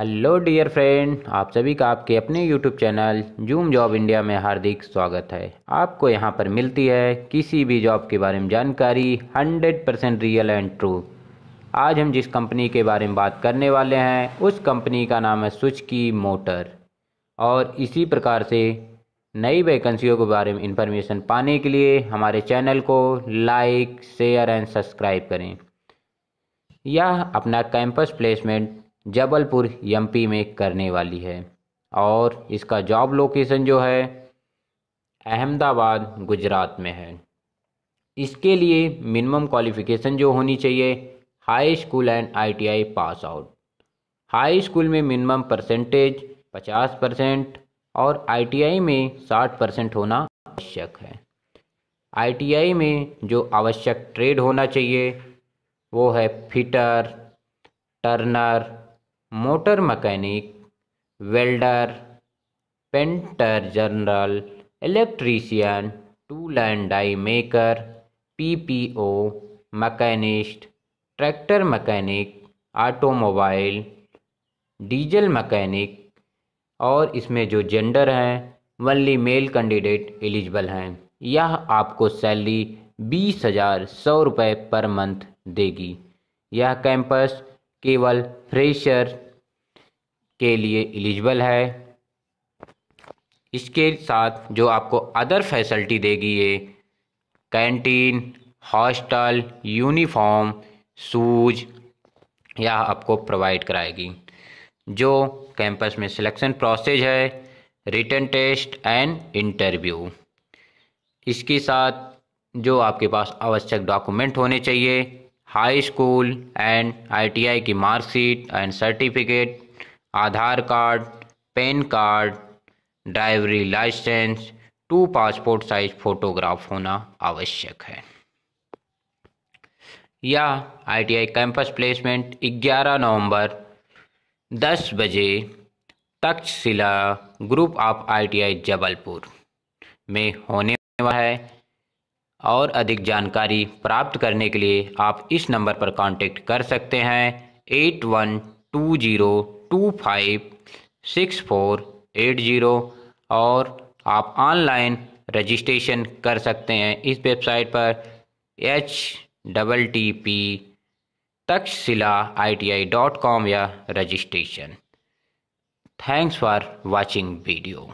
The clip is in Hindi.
हेलो डियर फ्रेंड आप सभी का आपके अपने YouTube channel Zoom job India में हार्दिक स्वागत है आपको यहां पर मिलती है किसी भी जॉब के बारे में जानकारी 100 परसेंट रियल एंड ट्रू आज हम जिस कंपनी के बारे में बात करने वाले हैं उस कंपनी का नाम है सुचकी मोटर और इसी प्रकार से नई वैकेंसियों के बारे में इंफॉर्मेशन पाने के लिए हमारे चैनल को लाइक शेयर एंड सब्सक्राइब करें यह अपना कैंपस प्लेसमेंट जबलपुर एमपी में करने वाली है और इसका जॉब लोकेशन जो है अहमदाबाद गुजरात में है इसके लिए मिनिमम क्वालिफ़िकेशन जो होनी चाहिए high school and ITI pass out high school में मिनिमम परसेंटेज 50 परसेंट और आईटीआई में 60 परसेंट होना आवश्यक है आईटीआई में जो आवश्यक ट्रेड होना चाहिए वो है fitter turner motor mechanic welder painter general electrician tool and die maker PPO machinist tractor mechanic automobile diesel mechanic और इसमें जो जेंडर हैं वनली मेल कैंडिडेट एलिजिबल हैं यह आपको सैलरी बीस हज़ार सौ रुपये पर मंथ देगी यह कैंपस केवल फ्रेशर के लिए एलिजिबल है इसके साथ जो आपको अदर फैसिलिटी देगी ये कैंटीन हॉस्टल यूनिफॉर्म शूज यह आपको प्रोवाइड कराएगी जो कैंपस में सिलेक्शन प्रोसेस है रिटर्न टेस्ट एंड इंटरव्यू इसके साथ जो आपके पास आवश्यक डॉक्यूमेंट होने चाहिए हाई स्कूल एंड आईटीआई की marksheet and certificate Aadhaar card PAN card driving licence two passport size photograph होना आवश्यक है या आईटीआई कैंपस प्लेसमेंट 11 नवंबर 10 बजे Takshashila group of ITI Jabalpur में होने वाला है और अधिक जानकारी प्राप्त करने के लिए आप इस नंबर पर कांटेक्ट कर सकते हैं eight one two zero two five six four eight zero और आप ऑनलाइन रजिस्ट्रेशन कर सकते हैं इस वेबसाइट पर H double T P Takshashila I T I dot com या registration thanks for watching video